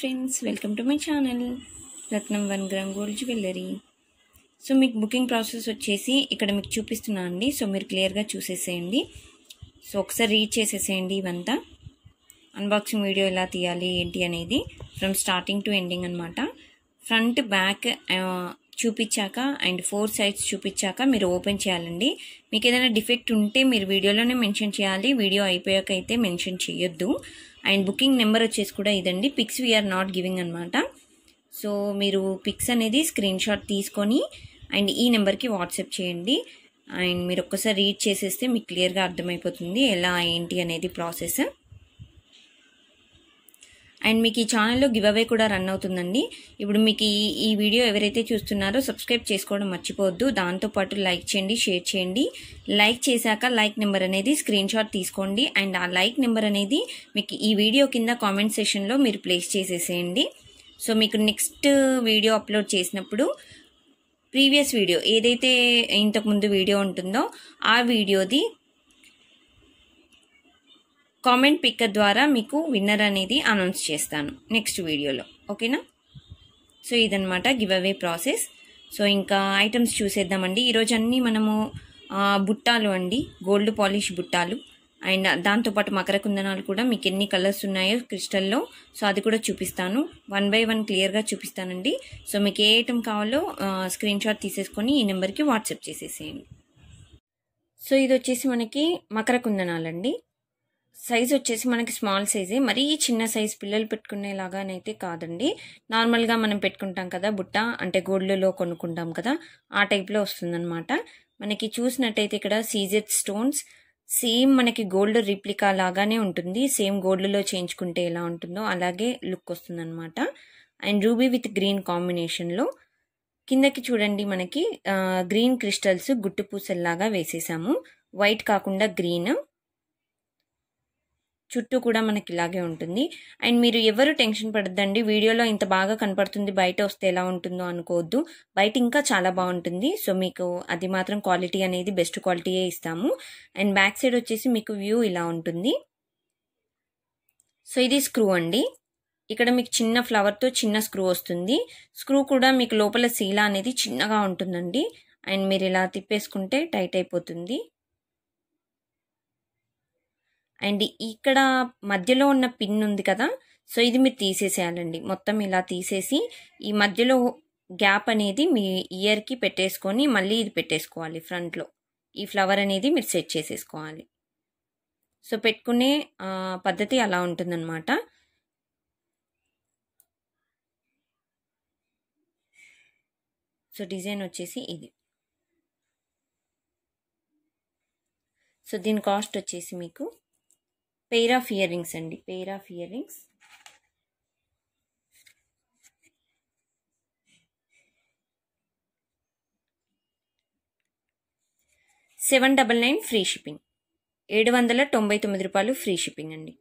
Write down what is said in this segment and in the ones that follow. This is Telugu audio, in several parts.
friends welcome to my channel Ratnam one gram gold jewellery so మీకు బుకింగ్ ప్రాసెస్ వచ్చేసి ఇక్కడ మీకు చూపిస్తున్నా అండి సో మీరు క్లియర్గా చూసేసేయండి సో ఒకసారి రీడ్ చేసేసేయండి ఇవంతా అన్బాక్సింగ్ వీడియో ఎలా తీయాలి ఏంటి అనేది ఫ్రమ్ స్టార్టింగ్ టు ఎండింగ్ అనమాట ఫ్రంట్ బ్యాక్ చూపించాక అండ్ ఫోర్ సైడ్స్ చూపించాక మీరు ఓపెన్ చేయాలండి మీకు ఏదైనా డిఫెక్ట్ ఉంటే మీరు వీడియోలోనే మెన్షన్ చేయాలి వీడియో అయిపోయాక అయితే మెన్షన్ చేయొద్దు అండ్ బుకింగ్ నెంబర్ వచ్చేసి కూడా ఇదండి పిక్స్ వీఆర్ నాట్ గివింగ్ అనమాట సో మీరు పిక్స్ అనేది స్క్రీన్ షాట్ తీసుకొని అండ్ ఈ నెంబర్కి వాట్సాప్ చేయండి అండ్ మీరు ఒక్కసారి రీడ్ చేసేస్తే మీకు క్లియర్గా అర్థమైపోతుంది ఎలా ఏంటి అనేది ప్రాసెస్ అండ్ మీకు ఈ ఛానల్లో గివ్ అవే కూడా రన్ అవుతుందండి ఇప్పుడు మీకు ఈ ఈ వీడియో ఎవరైతే చూస్తున్నారో సబ్స్క్రైబ్ చేసుకోవడం మర్చిపోవద్దు దాంతోపాటు లైక్ చేయండి షేర్ చేయండి లైక్ చేశాక లైక్ నెంబర్ అనేది స్క్రీన్ షాట్ తీసుకోండి అండ్ ఆ లైక్ నెంబర్ అనేది మీకు ఈ వీడియో కింద కామెంట్ సెషన్లో మీరు ప్లేస్ చేసేసేయండి సో మీకు నెక్స్ట్ వీడియో అప్లోడ్ చేసినప్పుడు ప్రీవియస్ వీడియో ఏదైతే ఇంతకుముందు వీడియో ఉంటుందో ఆ వీడియోది కామెంట్ పిక్ ద్వారా మీకు విన్నర్ అనేది అనౌన్స్ చేస్తాను నెక్స్ట్ వీడియోలో ఓకేనా సో ఇదనమాట గివ్ అవే ప్రాసెస్ సో ఇంకా ఐటమ్స్ చూసేద్దామండి ఈరోజు అన్నీ మనము బుట్టాలు అండి గోల్డ్ పాలిష్ బుట్టాలు అండ్ దాంతోపాటు మకర కుందనాలు కూడా మీకు ఎన్ని కలర్స్ ఉన్నాయో క్రిస్టల్లో సో అది కూడా చూపిస్తాను వన్ బై వన్ క్లియర్గా చూపిస్తానండి సో మీకు ఏ ఐటమ్ కావాలో స్క్రీన్ షాట్ తీసేసుకొని ఈ నెంబర్కి వాట్సాప్ చేసేసేయండి సో ఇది వచ్చేసి మనకి మకర కుందనాలండి సైజ్ వచ్చేసి మనకి స్మాల్ సైజే మరీ చిన్న సైజ్ పిల్లలు పెట్టుకునేలాగానైతే కాదండి నార్మల్గా మనం పెట్టుకుంటాం కదా బుట్ట అంటే గోల్డ్లో కొనుక్కుంటాం కదా ఆ టైప్లో వస్తుందన్నమాట మనకి చూసినట్టయితే ఇక్కడ సీజెడ్ స్టోన్స్ సేమ్ మనకి గోల్డ్ రిప్లికా లాగానే ఉంటుంది సేమ్ గోల్డ్లో చేయించుకుంటే ఎలా ఉంటుందో అలాగే లుక్ వస్తుందన్నమాట అండ్ రూబీ విత్ గ్రీన్ కాంబినేషన్లో కిందకి చూడండి మనకి గ్రీన్ క్రిస్టల్స్ గుట్టు పూసల్లాగా వేసేసాము వైట్ కాకుండా గ్రీన్ చుట్టూ కూడా మనకి ఇలాగే ఉంటుంది అండ్ మీరు ఎవరు టెన్షన్ పడద్దండి వీడియోలో ఇంత బాగా కనపడుతుంది బయట వస్తే ఎలా ఉంటుందో అనుకోవద్దు బయట ఇంకా చాలా బాగుంటుంది సో మీకు అది మాత్రం క్వాలిటీ అనేది బెస్ట్ క్వాలిటీయే ఇస్తాము అండ్ బ్యాక్ సైడ్ వచ్చేసి మీకు వ్యూ ఇలా ఉంటుంది సో ఇది స్క్రూ అండి ఇక్కడ మీకు చిన్న ఫ్లవర్తో చిన్న స్క్రూ వస్తుంది స్క్రూ కూడా మీకు లోపల సీలా అనేది చిన్నగా ఉంటుందండి అండ్ మీరు ఇలా తిప్పేసుకుంటే టైట్ అయిపోతుంది అండ్ ఇక్కడ మధ్యలో ఉన్న పిన్ ఉంది కదా సో ఇది మీరు తీసేసేయాలండి మొత్తం ఇలా తీసేసి ఈ మధ్యలో గ్యాప్ అనేది మీ ఇయర్కి పెట్టేసుకొని మళ్ళీ ఇది పెట్టేసుకోవాలి ఫ్రంట్లో ఈ ఫ్లవర్ అనేది మీరు సెట్ చేసేసుకోవాలి సో పెట్టుకునే పద్ధతి అలా ఉంటుందన్నమాట సో డిజైన్ వచ్చేసి ఇది సో దీని కాస్ట్ వచ్చేసి మీకు పెయిర్ ఆఫ్ ఇయర్ రింగ్స్ అండి pair of earrings seven double nine free shipping ఏడు వందల తొంభై తొమ్మిది రూపాయలు ఫ్రీ షిప్పింగ్ అండి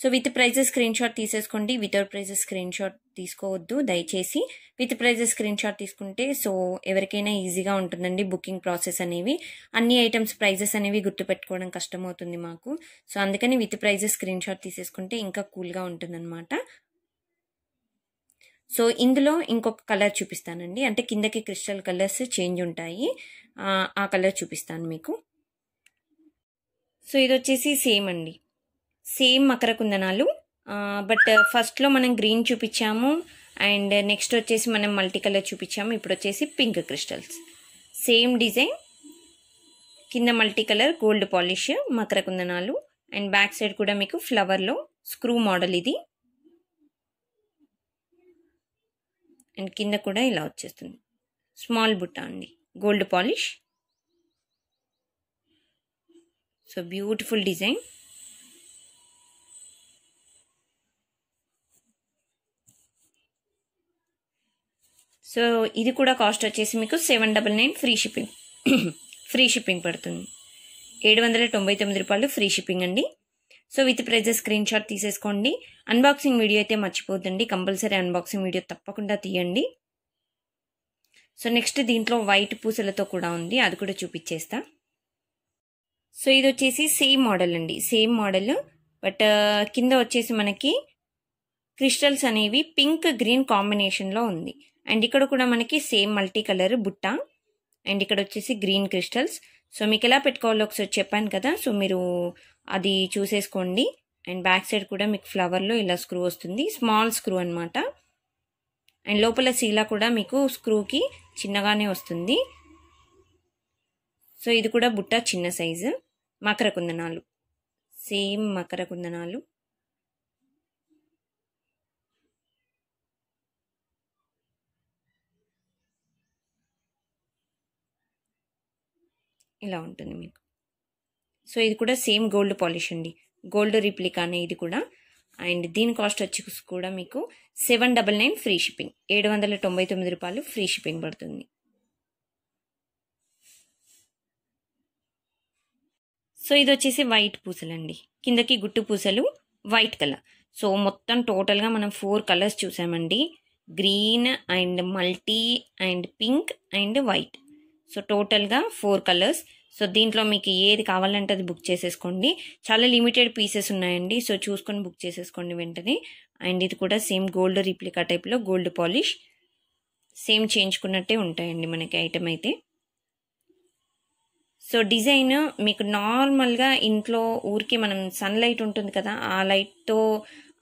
so with prices screenshot తీసేసుకోండి వితౌట్ ప్రైజెస్ స్క్రీన్ షాట్ తీసుకోవద్దు దయచేసి విత్ ప్రైజెస్ స్క్రీన్ షాట్ తీసుకుంటే సో ఎవరికైనా ఈజీగా ఉంటుందండి బుకింగ్ ప్రాసెస్ అనేవి అన్ని ఐటమ్స్ ప్రైజెస్ అనేవి గుర్తుపెట్టుకోవడం కష్టమవుతుంది మాకు సో అందుకని విత్ ప్రైజెస్ స్క్రీన్ షాట్ తీసేసుకుంటే ఇంకా కూల్గా ఉంటుందన్నమాట సో ఇందులో ఇంకొక కలర్ చూపిస్తానండి అంటే కిందకి క్రిస్టల్ కలర్స్ చేంజ్ ఉంటాయి ఆ కలర్ చూపిస్తాను మీకు సో ఇది వచ్చేసి సేమ్ అండి సేమ్ మకర కుందనాలు బట్ ఫస్ట్లో మనం గ్రీన్ చూపించాము అండ్ నెక్స్ట్ వచ్చేసి మనం మల్టీ కలర్ చూపించాము ఇప్పుడు వచ్చేసి పింక్ క్రిస్టల్స్ సేమ్ డిజైన్ కింద మల్టీ కలర్ గోల్డ్ పాలిష్ మకర కుందనాలు అండ్ బ్యాక్ సైడ్ కూడా మీకు ఫ్లవర్లో స్క్రూ మోడల్ ఇది అండ్ కింద కూడా ఇలా వచ్చేస్తుంది స్మాల్ బుట్ట అండి gold polish so beautiful design so ఇది కూడా కాస్ట్ వచ్చేసి మీకు seven double nine free shipping free shipping పడుతుంది ఏడు వందల తొంభై తొమ్మిది రూపాయలు ఫ్రీ షిప్పింగ్ అండి so with prices screenshot తీసేసుకోండి అన్బాక్సింగ్ వీడియో అయితే మర్చిపోద్దండి కంపల్సరీ అన్బాక్సింగ్ వీడియో తప్పకుండా తీయండి సో నెక్స్ట్ దీంట్లో వైట్ పూసలతో కూడా ఉంది అది కూడా చూపించేస్తా సో ఇది వచ్చేసి సేమ్ మోడల్ అండి సేమ్ మోడల్ బట్ కింద వచ్చేసి మనకి క్రిస్టల్స్ అనేవి పింక్ గ్రీన్ కాంబినేషన్లో ఉంది అండ్ ఇక్కడ కూడా మనకి సేమ్ మల్టీ కలర్ బుట్ట అండ్ ఇక్కడ వచ్చేసి గ్రీన్ క్రిస్టల్స్ సో మీకు ఎలా పెట్టుకోవాలో ఒకసారి చెప్పాను కదా సో మీరు అది చూసేసుకోండి అండ్ బ్యాక్ సైడ్ కూడా మీకు ఫ్లవర్లో ఇలా స్క్రూ వస్తుంది స్మాల్ స్క్రూ అనమాట అండ్ లోపల సీలా కూడా మీకు స్క్రూకి చిన్నగానే వస్తుంది సో ఇది కూడా బుట్ట చిన్న సైజు మకర కుందనాలు సేమ్ మకర కుందనాలు ఇలా ఉంటుంది మీకు సో ఇది కూడా సేమ్ గోల్డ్ పాలిష్ అండి గోల్డ్ రిప్లిక్ అనే ఇది కూడా అండ్ దీని కాస్ట్ వచ్చి కూడా మీకు seven double nine free shipping ఏడు వందల తొంభై తొమ్మిది రూపాయలు ఫ్రీ షిప్పింగ్ పడుతుంది సో ఇది వచ్చేసి వైట్ పూసలు అండి కిందకి గుట్టు పూసలు వైట్ కలర్ సో మొత్తం టోటల్గా మనం ఫోర్ కలర్స్ చూసామండి green and multi and pink and white so టోటల్గా ఫోర్ కలర్స్ సో దీంట్లో మీకు ఏది కావాలంటే అది బుక్ చేసేసుకోండి చాలా లిమిటెడ్ పీసెస్ ఉన్నాయండి సో చూసుకొని బుక్ చేసేసుకోండి వెంటనే అండ్ ఇది కూడా సేమ్ గోల్డ్ రిప్లికా టైప్లో గోల్డ్ పాలిష్ సేమ్ చేయించుకున్నట్టే ఉంటాయండి మనకి ఐటెం అయితే సో డిజైన్ మీకు నార్మల్గా ఇంట్లో ఊరికే మనం సన్లైట్ ఉంటుంది కదా ఆ లైట్తో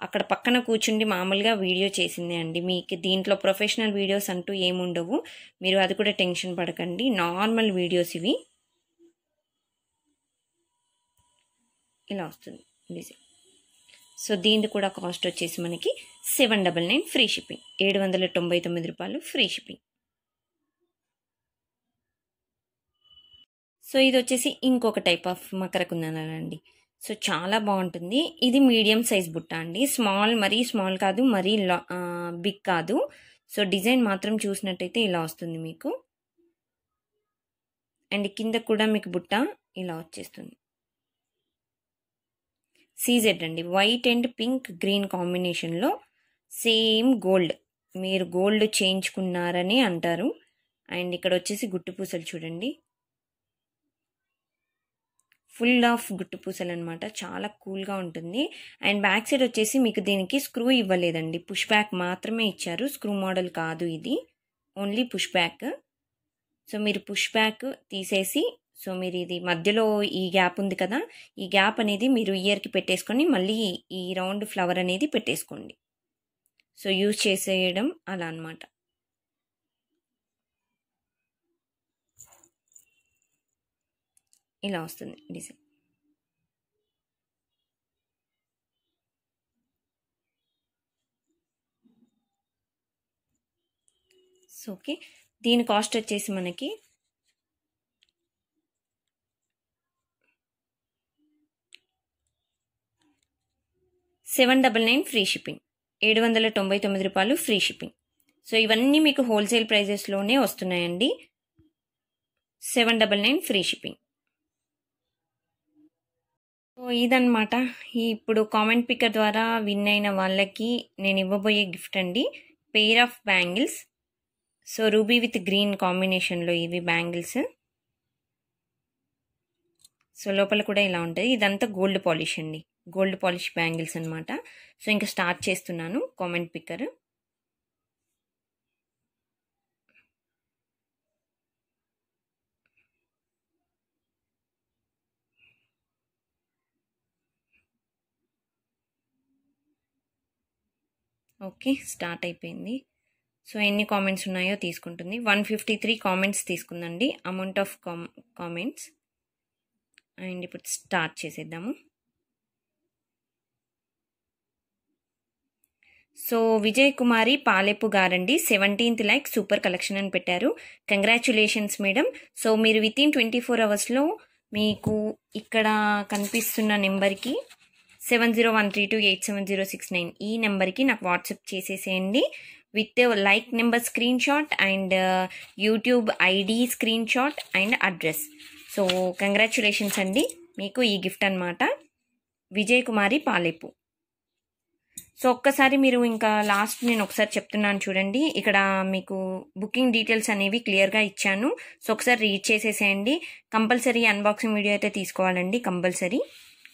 అక్కడ పక్కన కూర్చుండి మామూలుగా వీడియో చేసిందే అండి మీకు దీంట్లో ప్రొఫెషనల్ వీడియోస్ అంటూ ఏముండవు మీరు అది కూడా టెన్షన్ పడకండి నార్మల్ వీడియోస్ ఇవి ఇలా వస్తుంది సో దీనిది కూడా కాస్ట్ వచ్చేసి మనకి seven double nine free shipping ఏడు వందల తొంభై తొమ్మిది రూపాయలు ఫ్రీ షిప్పింగ్ సో ఇది వచ్చేసి ఇంకొక టైప్ ఆఫ్ మకరకుందనండి సో చాలా బాగుంటుంది ఇది మీడియం సైజ్ బుట్ట అండి స్మాల్ మరీ స్మాల్ కాదు మరీ బిగ్ కాదు సో డిజైన్ మాత్రం చూసినట్టయితే ఇలా వస్తుంది మీకు అండ్ కింద కూడా మీకు బుట్ట ఇలా వచ్చేస్తుంది సీజెడ్ అండి వైట్ అండ్ పింక్ గ్రీన్ కాంబినేషన్లో సేమ్ గోల్డ్ మీరు గోల్డ్ చేయించుకున్నారని అంటారు అండ్ ఇక్కడ వచ్చేసి గుట్టు పూసలు చూడండి ఫుల్ ఆఫ్ గుట్టు పూసలు అనమాట చాలా కూల్గా ఉంటుంది అండ్ బ్యాక్ సైడ్ వచ్చేసి మీకు దీనికి స్క్రూ ఇవ్వలేదండి పుష్ బ్యాక్ మాత్రమే ఇచ్చారు స్క్రూ మోడల్ కాదు ఇది ఓన్లీ పుష్ బ్యాక్ సో మీరు పుష్ బ్యాక్ తీసేసి సో మీరు ఇది మధ్యలో ఈ గ్యాప్ ఉంది కదా ఈ గ్యాప్ అనేది మీరు ఇయర్కి పెట్టేసుకొని మళ్ళీ ఈ రౌండ్ ఫ్లవర్ అనేది పెట్టేసుకోండి సో యూజ్ చేసేయడం అలా అనమాట ఇలా వస్తుంది డిజైన్ సో ఓకే దీని కాస్ట్ వచ్చేసి మనకి seven double nine free shipping ఏడు వందల తొంభై తొమ్మిది రూపాయలు ఫ్రీ షిప్పింగ్ సో ఇవన్నీ మీకు హోల్సేల్ ప్రైజెస్లోనే వస్తున్నాయండి seven double nine free shipping so ఇదనమాట ఇప్పుడు కామెంట్ పిక్కర్ ద్వారా విన్ అయిన వాళ్ళకి నేను ఇవ్వబోయే గిఫ్ట్ అండి pair of bangles so ruby with green కాంబినేషన్లో ఇవి బ్యాంగిల్స్ సో లోపల కూడా ఇలా ఉంటుంది ఇదంతా గోల్డ్ పాలిష్ అండి గోల్డ్ పాలిష్ బ్యాంగిల్స్ అనమాట సో ఇంకా స్టార్ట్ చేస్తున్నాను కామెంట్ పిక్కర్ ఓకే స్టార్ట్ అయిపోయింది సో ఎన్ని కామెంట్స్ ఉన్నాయో తీసుకుంటుంది వన్ ఫిఫ్టీ త్రీ కామెంట్స్ తీసుకుందండి అమౌంట్ ఆఫ్ కామెంట్స్ అండ్ ఇప్పుడు స్టార్ట్ చేసేద్దాము సో విజయ్ కుమారి పాలెప్పు గారండి సెవెంటీన్త్ లైక్ సూపర్ కలెక్షన్ అని పెట్టారు కంగ్రాచులేషన్స్ మేడం సో మీరు విత్ ఇన్ ట్వంటీ ఫోర్ అవర్స్లో మీకు ఇక్కడ కనిపిస్తున్న నెంబర్కి seven zero one three two eight seven zero six nine ఈ నెంబర్కి నాకు వాట్సాప్ చేసేసేయండి with like number screen shot and uh, YouTube ID screen shot and address so congratulations అండి మీకు ఈ గిఫ్ట్ అనమాట విజయ్ కుమారి పాలేపు సో ఒక్కసారి మీరు ఇంకా లాస్ట్ నేను ఒకసారి చెప్తున్నాను చూడండి ఇక్కడ మీకు బుకింగ్ డీటెయిల్స్ అనేవి క్లియర్గా ఇచ్చాను సో ఒకసారి రీడ్ చేసేసేయండి కంపల్సరీ అన్బాక్సింగ్ వీడియో అయితే తీసుకోవాలండి కంపల్సరీ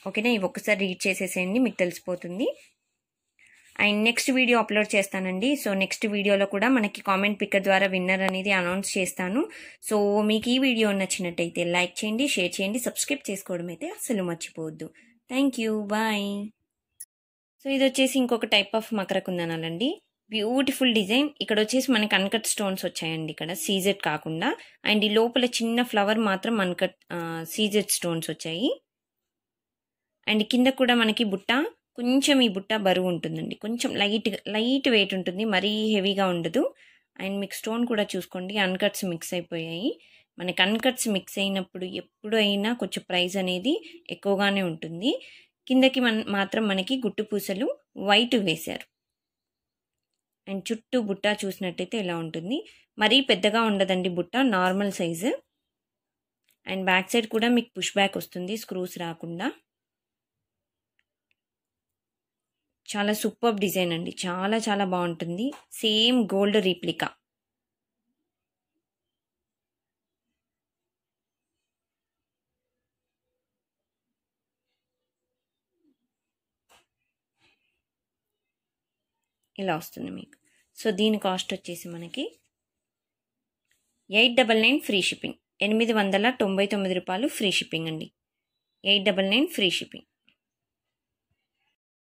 ఓకేనా ఇవి ఒక్కసారి రీడ్ చేసేసేయండి మీకు తెలిసిపోతుంది అండ్ నెక్స్ట్ వీడియో అప్లోడ్ చేస్తానండి సో నెక్స్ట్ వీడియోలో కూడా మనకి కామెంట్ పిక్ ద్వారా విన్నర్ అనేది అనౌన్స్ చేస్తాను సో మీకు ఈ వీడియో నచ్చినట్టయితే లైక్ చేయండి షేర్ చేయండి సబ్స్క్రైబ్ చేసుకోవడం అయితే అసలు మర్చిపోవద్దు థ్యాంక్ యూ బాయ్ సో ఇది వచ్చేసి ఇంకొక టైప్ ఆఫ్ మకర కుందనాలండి బ్యూటిఫుల్ డిజైన్ ఇక్కడ వచ్చేసి మనకి అన్కట్ స్టోన్స్ వచ్చాయండి ఇక్కడ సీజెడ్ కాకుండా అండ్ ఈ లోపల చిన్న ఫ్లవర్ మాత్రం అన్కట్ సీజెడ్ స్టోన్స్ వచ్చాయి అండ్ కింద కూడా మనకి బుట్ట కొంచెం ఈ బుట్ట బరువు ఉంటుందండి కొంచెం లైట్ లైట్ వెయిట్ ఉంటుంది మరీ హెవీగా ఉండదు అండ్ మీకు స్టోన్ కూడా చూసుకోండి అన్కట్స్ మిక్స్ అయిపోయాయి మనకి అన్కట్స్ మిక్స్ అయినప్పుడు ఎప్పుడైనా కొంచెం ప్రైస్ అనేది ఎక్కువగానే ఉంటుంది కిందకి మన మాత్రం మనకి గుట్టు పూసలు వైట్ వేశారు అండ్ చుట్టూ బుట్ట చూసినట్టయితే ఇలా ఉంటుంది మరీ పెద్దగా ఉండదండి బుట్ట normal size and back side కూడా మీకు పుష్ బ్యాక్ వస్తుంది స్క్రూస్ రాకుండా చాలా సూపర్ డిజైన్ అండి చాలా చాలా బాగుంటుంది సేమ్ గోల్డ్ రీప్లికా ఇలా వస్తుంది మీకు సో దీని కాస్ట్ వచ్చేసి మనకి eight double nine free shipping ఎనిమిది వందల తొంభై తొమ్మిది రూపాయలు ఫ్రీ షిప్పింగ్ అండి eight double nine free shipping